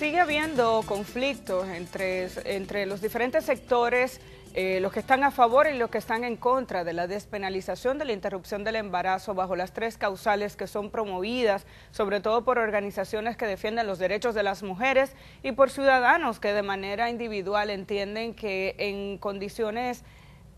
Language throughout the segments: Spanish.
sigue habiendo conflictos entre, los diferentes sectores, eh, los que están a favor y los que están en contra de la despenalización de la interrupción del embarazo bajo las tres causales que son promovidas, sobre todo por organizaciones que defienden los derechos de las mujeres y por ciudadanos que de manera individual entienden que en condiciones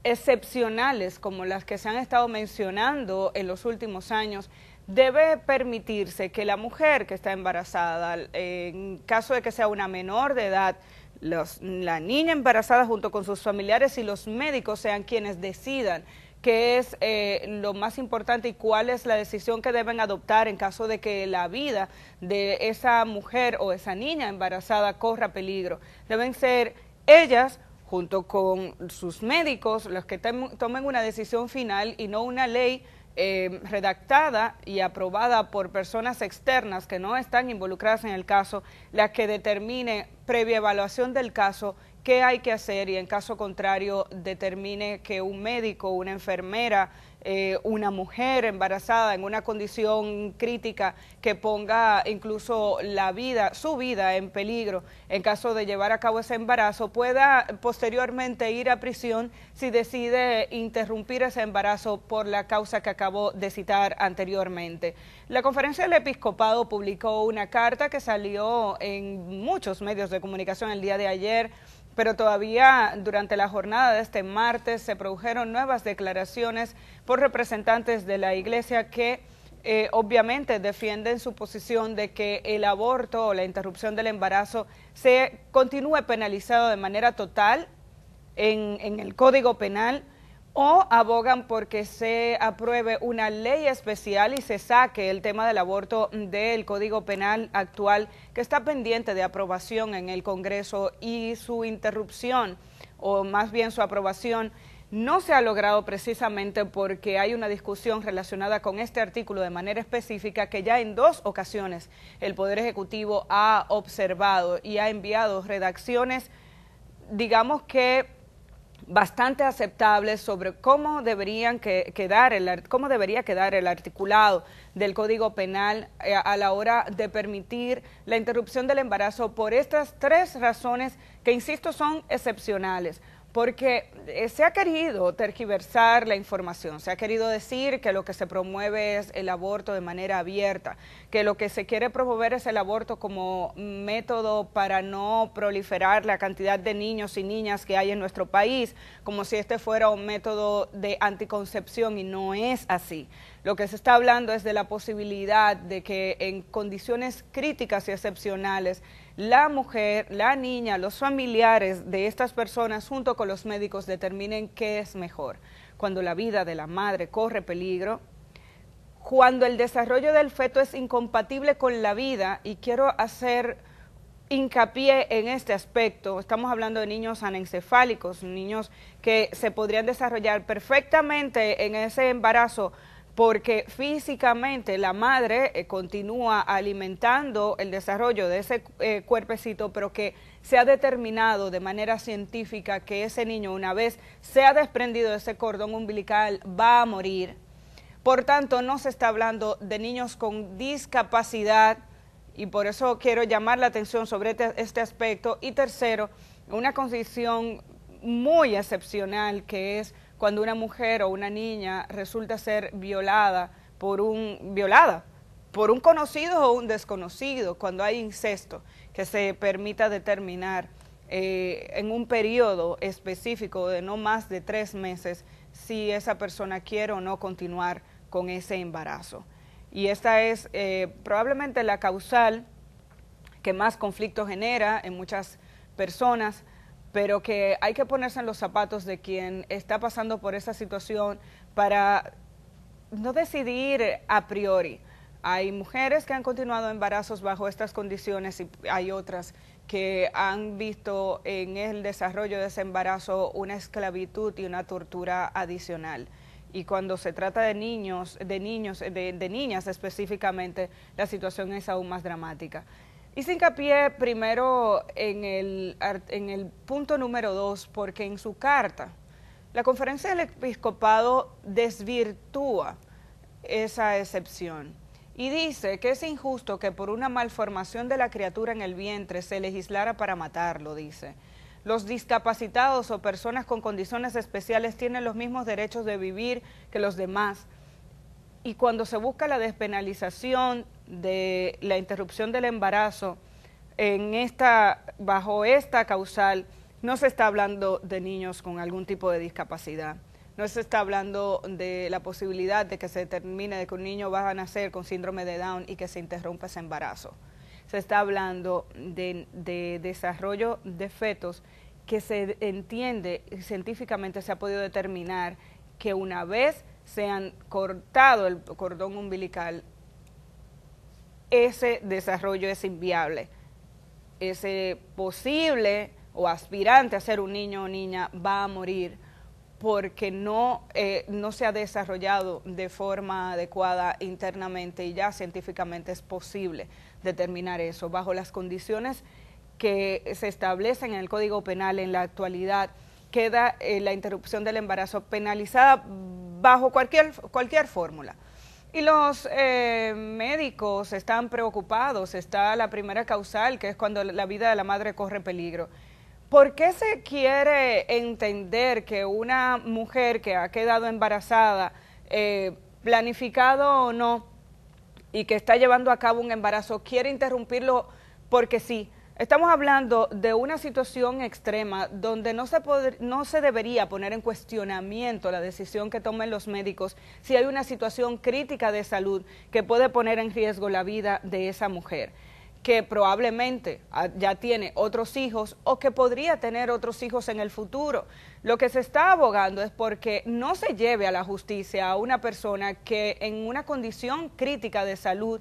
excepcionales como las que se han estado mencionando en los últimos años, debe permitirse que la mujer que está embarazada, en caso de que sea una menor de edad, la niña embarazada junto con sus familiares y los médicos sean quienes decidan qué es eh, lo más importante y cuál es la decisión que deben adoptar en caso de que la vida de esa mujer o esa niña embarazada corra peligro. Deben ser ellas junto con sus médicos los que tomen una decisión final y no una ley eh, redactada y aprobada por personas externas que no están involucradas en el caso, la que determine previa evaluación del caso qué hay que hacer y en caso contrario determine que un médico, una enfermera, eh, una mujer embarazada en una condición crítica que ponga incluso la vida, su vida en peligro en caso de llevar a cabo ese embarazo, pueda posteriormente ir a prisión si decide interrumpir ese embarazo por la causa que acabo de citar anteriormente. La conferencia del episcopado publicó una carta que salió en muchos medios de comunicación el día de ayer pero todavía durante la jornada de este martes se produjeron nuevas declaraciones por representantes de la iglesia que eh, obviamente defienden su posición de que el aborto o la interrupción del embarazo se continúe penalizado de manera total en el Código Penal o abogan porque se apruebe una ley especial y se saque el tema del aborto del Código Penal actual que está pendiente de aprobación en el Congreso y su interrupción o más bien su aprobación no se ha logrado precisamente porque hay una discusión relacionada con este artículo de manera específica que ya en dos ocasiones el Poder Ejecutivo ha observado y ha enviado redacciones, digamos que bastante aceptables sobre cómo, deberían quedar cómo debería quedar el articulado del Código Penal eh, a la hora de permitir la interrupción del embarazo por estas tres razones que, insisto, son excepcionales porque eh, se ha querido tergiversar la información, se ha querido decir que lo que se promueve es el aborto de manera abierta, que lo que se quiere promover es el aborto como método para no proliferar la cantidad de niños y niñas que hay en nuestro país, como si este fuera un método de anticoncepción y no es así. Lo que se está hablando es de la posibilidad de que en condiciones críticas y excepcionales la mujer, la niña, los familiares de estas personas junto con los médicos determinen qué es mejor. Cuando la vida de la madre corre peligro, cuando el desarrollo del feto es incompatible con la vida, y quiero hacer hincapié en este aspecto, estamos hablando de niños anencefálicos, niños que se podrían desarrollar perfectamente en ese embarazo, porque físicamente la madre eh, continúa alimentando el desarrollo de ese eh, cuerpecito, pero que se ha determinado de manera científica que ese niño una vez se ha desprendido de ese cordón umbilical va a morir. Por tanto, no se está hablando de niños con discapacidad y por eso quiero llamar la atención sobre este, este aspecto. Y tercero, una condición muy excepcional que es cuando una mujer o una niña resulta ser violada por un violada por un conocido o un desconocido, cuando hay incesto, que se permita determinar eh, en un periodo específico de no más de tres meses si esa persona quiere o no continuar con ese embarazo. Y esta es eh, probablemente la causal que más conflicto genera en muchas personas pero que hay que ponerse en los zapatos de quien está pasando por esa situación para no decidir a priori. Hay mujeres que han continuado embarazos bajo estas condiciones y hay otras que han visto en el desarrollo de ese embarazo una esclavitud y una tortura adicional. Y cuando se trata de niños, de niños, de, de niñas específicamente, la situación es aún más dramática. Hice hincapié primero en el, en el punto número dos, porque en su carta, la conferencia del episcopado desvirtúa esa excepción y dice que es injusto que por una malformación de la criatura en el vientre se legislara para matarlo, dice. Los discapacitados o personas con condiciones especiales tienen los mismos derechos de vivir que los demás. Y cuando se busca la despenalización de la interrupción del embarazo en esta, bajo esta causal, no se está hablando de niños con algún tipo de discapacidad. No se está hablando de la posibilidad de que se determine de que un niño va a nacer con síndrome de Down y que se interrumpa ese embarazo. Se está hablando de, de desarrollo de fetos que se entiende, científicamente se ha podido determinar que una vez se han cortado el cordón umbilical, ese desarrollo es inviable. Ese posible o aspirante a ser un niño o niña va a morir porque no, eh, no se ha desarrollado de forma adecuada internamente y ya científicamente es posible determinar eso. Bajo las condiciones que se establecen en el Código Penal en la actualidad, queda eh, la interrupción del embarazo penalizada bajo cualquier, cualquier fórmula. Y los eh, médicos están preocupados, está la primera causal, que es cuando la vida de la madre corre peligro. ¿Por qué se quiere entender que una mujer que ha quedado embarazada, eh, planificado o no, y que está llevando a cabo un embarazo, quiere interrumpirlo porque sí? Estamos hablando de una situación extrema donde no se, no se debería poner en cuestionamiento la decisión que tomen los médicos si hay una situación crítica de salud que puede poner en riesgo la vida de esa mujer que probablemente ah, ya tiene otros hijos o que podría tener otros hijos en el futuro. Lo que se está abogando es porque no se lleve a la justicia a una persona que en una condición crítica de salud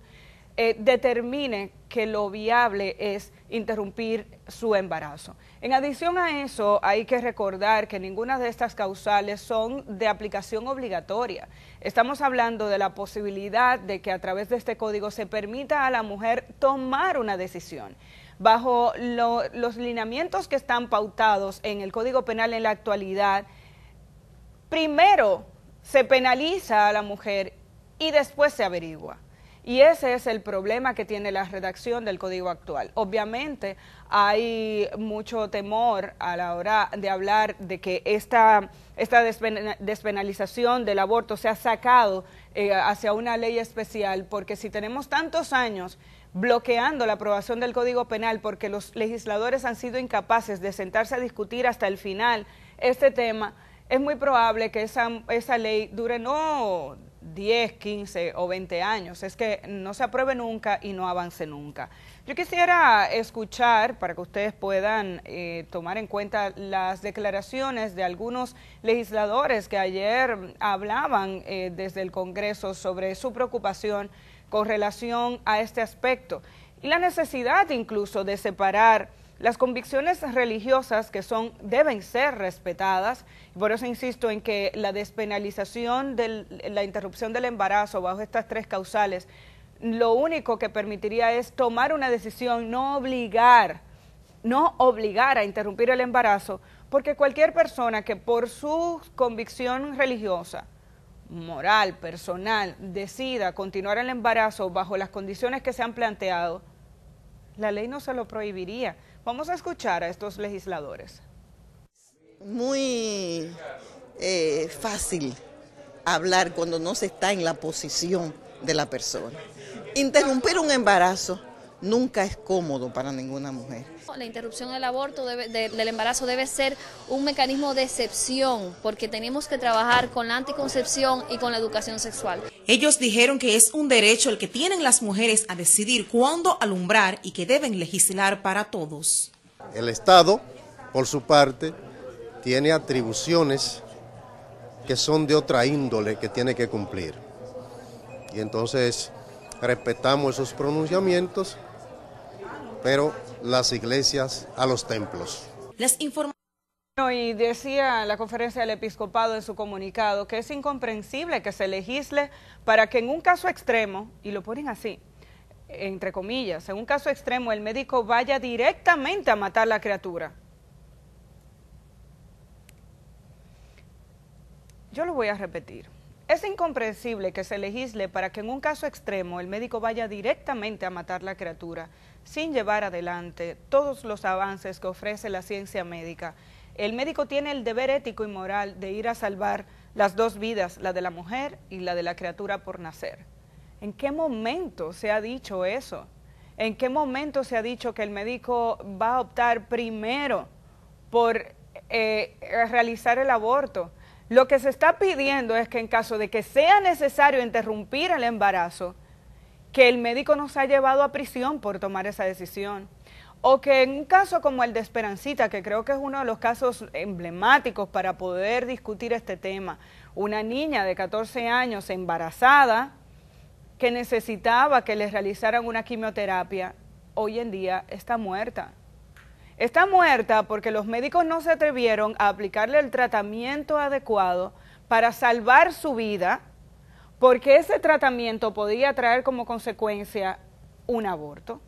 eh, determine que lo viable es interrumpir su embarazo. En adición a eso, hay que recordar que ninguna de estas causales son de aplicación obligatoria. Estamos hablando de la posibilidad de que a través de este código se permita a la mujer tomar una decisión. Bajo los lineamientos que están pautados en el Código Penal en la actualidad, primero se penaliza a la mujer y después se averigua. Y ese es el problema que tiene la redacción del código actual. Obviamente hay mucho temor a la hora de hablar de que esta, esta despenalización del aborto se ha sacado eh, hacia una ley especial, porque si tenemos tantos años bloqueando la aprobación del Código Penal porque los legisladores han sido incapaces de sentarse a discutir hasta el final este tema, es muy probable que esa, esa ley dure no 10, 15 o 20 años. Es que no se apruebe nunca y no avance nunca. Yo quisiera escuchar, para que ustedes puedan eh, tomar en cuenta las declaraciones de algunos legisladores que ayer hablaban eh, desde el Congreso sobre su preocupación con relación a este aspecto y la necesidad incluso de separar las convicciones religiosas que son deben ser respetadas, por eso insisto en que la despenalización de la interrupción del embarazo bajo estas tres causales, lo único que permitiría es tomar una decisión, no obligar, no obligar a interrumpir el embarazo, porque cualquier persona que por su convicción religiosa, moral, personal, decida continuar el embarazo bajo las condiciones que se han planteado, la ley no se lo prohibiría. Vamos a escuchar a estos legisladores. Muy eh, fácil hablar cuando no se está en la posición de la persona. Interrumpir un embarazo nunca es cómodo para ninguna mujer. La interrupción del aborto, del embarazo, debe ser un mecanismo de excepción, porque tenemos que trabajar con la anticoncepción y con la educación sexual. Ellos dijeron que es un derecho el que tienen las mujeres a decidir cuándo alumbrar y que deben legislar para todos. El Estado, por su parte, tiene atribuciones que son de otra índole que tiene que cumplir. Y entonces respetamos esos pronunciamientos pero las iglesias a los templos. Las y decía la conferencia del episcopado en su comunicado que es incomprensible que se legisle para que en un caso extremo, y lo ponen así, entre comillas, en un caso extremo el médico vaya directamente a matar la criatura. Yo lo voy a repetir. Es incomprensible que se legisle para que en un caso extremo el médico vaya directamente a matar la criatura, sin llevar adelante todos los avances que ofrece la ciencia médica. El médico tiene el deber ético y moral de ir a salvar las dos vidas, la de la mujer y la de la criatura por nacer. ¿En qué momento se ha dicho eso? ¿En qué momento se ha dicho que el médico va a optar primero por eh, realizar el aborto? Lo que se está pidiendo es que en caso de que sea necesario interrumpir el embarazo, que el médico nos ha llevado a prisión por tomar esa decisión. O que en un caso como el de Esperancita, que creo que es uno de los casos emblemáticos para poder discutir este tema, una niña de 14 años embarazada que necesitaba que le realizaran una quimioterapia, hoy en día está muerta. Está muerta porque los médicos no se atrevieron a aplicarle el tratamiento adecuado para salvar su vida, porque ese tratamiento podía traer como consecuencia un aborto.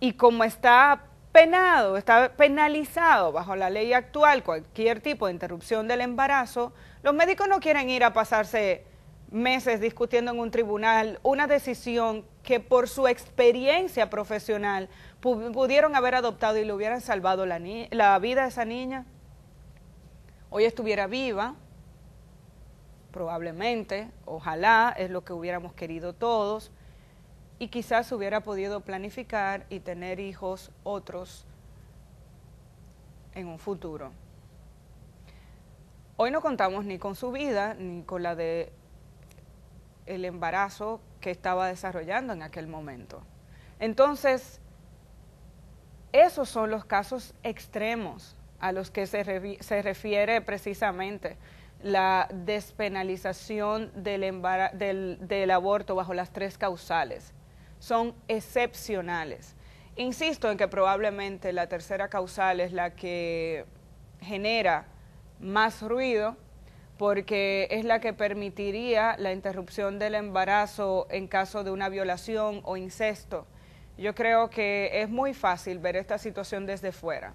Y como está penado, está penalizado bajo la ley actual cualquier tipo de interrupción del embarazo, los médicos no quieren ir a pasarse meses discutiendo en un tribunal una decisión que por su experiencia profesional pudieron haber adoptado y le hubieran salvado la, la vida a esa niña, hoy estuviera viva, probablemente, ojalá, es lo que hubiéramos querido todos, y quizás hubiera podido planificar y tener hijos otros en un futuro. Hoy no contamos ni con su vida, ni con la de el embarazo que estaba desarrollando en aquel momento. Entonces, esos son los casos extremos a los que se, refiere precisamente la despenalización del aborto bajo las tres causales. Son excepcionales. Insisto en que probablemente la tercera causal es la que genera más ruido porque es la que permitiría la interrupción del embarazo en caso de una violación o incesto yo creo que es muy fácil ver esta situación desde fuera,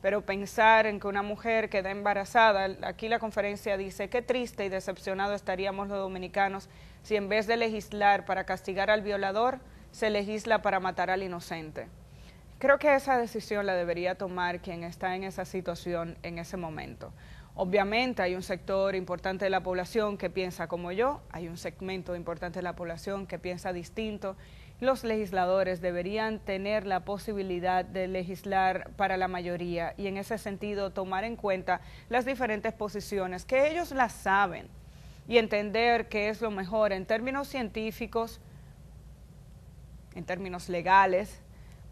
pero pensar en que una mujer queda embarazada, aquí la conferencia dice, qué triste y decepcionado estaríamos los dominicanos si en vez de legislar para castigar al violador, se legisla para matar al inocente. Creo que esa decisión la debería tomar quien está en esa situación en ese momento. Obviamente hay un sector importante de la población que piensa como yo, hay un segmento importante de la población que piensa distinto los legisladores deberían tener la posibilidad de legislar para la mayoría y en ese sentido tomar en cuenta las diferentes posiciones que ellos las saben y entender qué es lo mejor en términos científicos, en términos legales,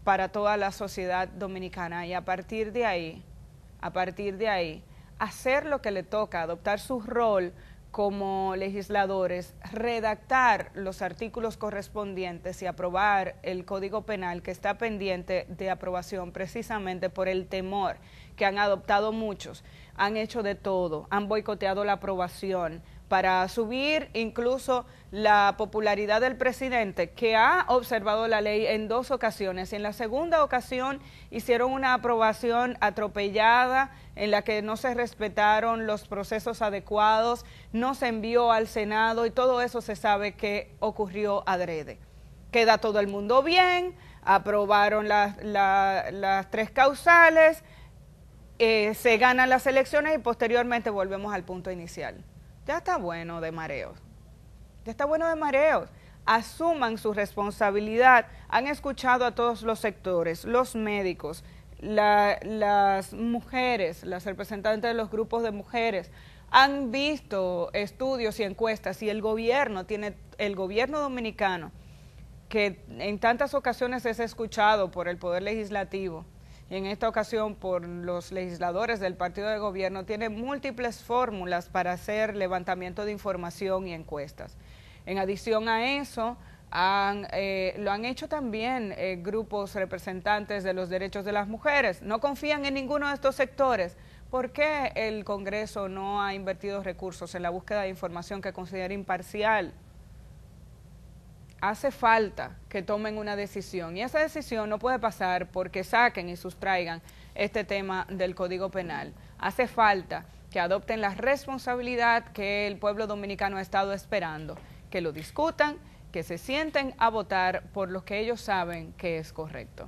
para toda la sociedad dominicana y a partir de ahí, a partir de ahí, hacer lo que le toca, adoptar su rol como legisladores redactar los artículos correspondientes y aprobar el Código Penal que está pendiente de aprobación precisamente por el temor que han adoptado muchos, han hecho de todo, han boicoteado la aprobación, para subir incluso la popularidad del presidente, que ha observado la ley en dos ocasiones. En la segunda ocasión hicieron una aprobación atropellada en la que no se respetaron los procesos adecuados, no se envió al Senado y todo eso se sabe que ocurrió adrede. Queda todo el mundo bien, aprobaron las tres causales, eh, se ganan las elecciones y posteriormente volvemos al punto inicial ya está bueno de mareos, ya está bueno de mareos. Asuman su responsabilidad. Han escuchado a todos los sectores, los médicos, las mujeres, las representantes de los grupos de mujeres, han visto estudios y encuestas y el gobierno tiene el gobierno dominicano que en tantas ocasiones es escuchado por el poder legislativo en esta ocasión por los legisladores del partido de gobierno, tiene múltiples fórmulas para hacer levantamiento de información y encuestas. En adición a eso, eh, lo han hecho también eh, grupos representantes de los derechos de las mujeres. No confían en ninguno de estos sectores. ¿Por qué el Congreso no ha invertido recursos en la búsqueda de información que considera imparcial hace falta que tomen una decisión y esa decisión no puede pasar porque saquen y sustraigan este tema del Código Penal. Hace falta que adopten la responsabilidad que el pueblo dominicano ha estado esperando, que lo discutan, que se sienten a votar por lo que ellos saben que es correcto.